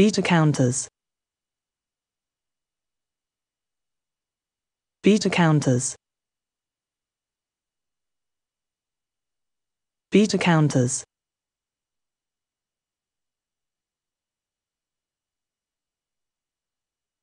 Beta counters. Beta counters. Beta counters.